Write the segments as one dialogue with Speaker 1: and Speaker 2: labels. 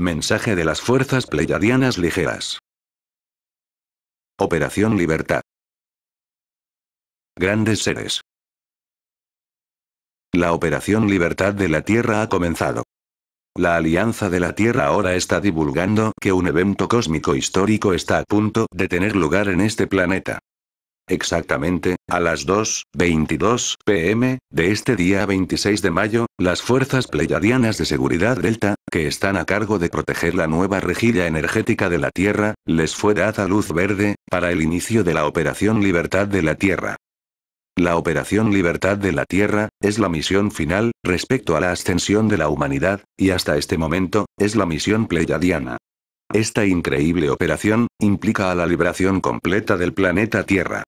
Speaker 1: Mensaje de las fuerzas pleiadianas ligeras. Operación Libertad. Grandes seres. La Operación Libertad de la Tierra ha comenzado. La Alianza de la Tierra ahora está divulgando que un evento cósmico histórico está a punto de tener lugar en este planeta. Exactamente, a las 2.22 pm, de este día 26 de mayo, las fuerzas pleyadianas de seguridad Delta, que están a cargo de proteger la nueva rejilla energética de la Tierra, les fue dada luz verde, para el inicio de la Operación Libertad de la Tierra. La Operación Libertad de la Tierra, es la misión final, respecto a la ascensión de la humanidad, y hasta este momento, es la misión pleyadiana. Esta increíble operación, implica a la liberación completa del planeta Tierra.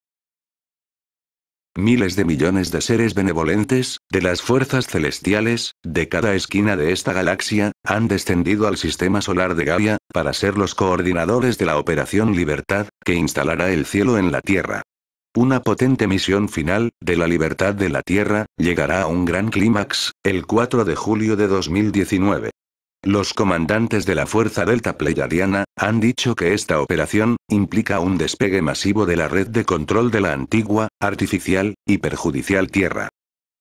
Speaker 1: Miles de millones de seres benevolentes, de las fuerzas celestiales, de cada esquina de esta galaxia, han descendido al sistema solar de Gaia, para ser los coordinadores de la Operación Libertad, que instalará el cielo en la Tierra. Una potente misión final, de la libertad de la Tierra, llegará a un gran clímax, el 4 de julio de 2019. Los comandantes de la Fuerza Delta Pleiadiana, han dicho que esta operación, implica un despegue masivo de la red de control de la antigua, artificial, y perjudicial Tierra.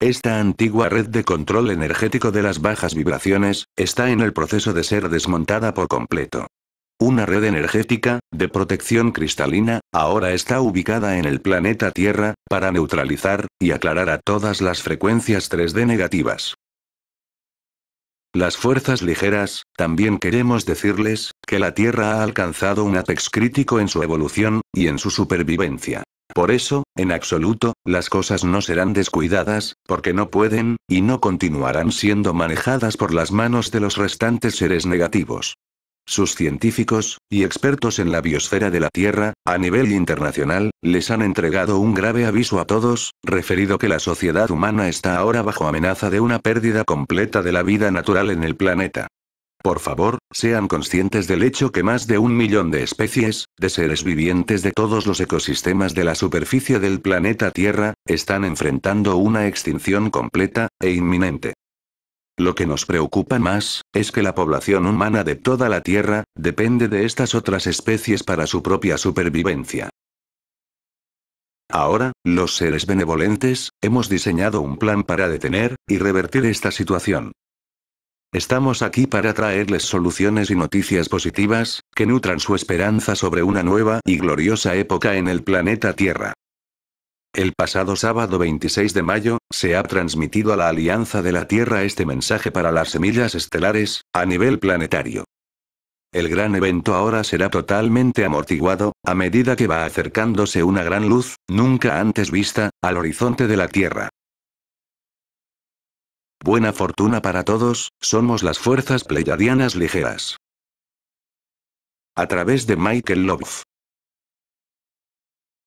Speaker 1: Esta antigua red de control energético de las bajas vibraciones, está en el proceso de ser desmontada por completo. Una red energética, de protección cristalina, ahora está ubicada en el planeta Tierra, para neutralizar, y aclarar a todas las frecuencias 3D negativas. Las fuerzas ligeras, también queremos decirles, que la Tierra ha alcanzado un apex crítico en su evolución, y en su supervivencia. Por eso, en absoluto, las cosas no serán descuidadas, porque no pueden, y no continuarán siendo manejadas por las manos de los restantes seres negativos. Sus científicos, y expertos en la biosfera de la Tierra, a nivel internacional, les han entregado un grave aviso a todos, referido que la sociedad humana está ahora bajo amenaza de una pérdida completa de la vida natural en el planeta. Por favor, sean conscientes del hecho que más de un millón de especies, de seres vivientes de todos los ecosistemas de la superficie del planeta Tierra, están enfrentando una extinción completa, e inminente. Lo que nos preocupa más, es que la población humana de toda la Tierra, depende de estas otras especies para su propia supervivencia. Ahora, los seres benevolentes, hemos diseñado un plan para detener, y revertir esta situación. Estamos aquí para traerles soluciones y noticias positivas, que nutran su esperanza sobre una nueva y gloriosa época en el planeta Tierra. El pasado sábado 26 de mayo, se ha transmitido a la Alianza de la Tierra este mensaje para las semillas estelares, a nivel planetario. El gran evento ahora será totalmente amortiguado, a medida que va acercándose una gran luz, nunca antes vista, al horizonte de la Tierra. Buena fortuna para todos, somos las fuerzas pleyadianas ligeras. A través de Michael Love.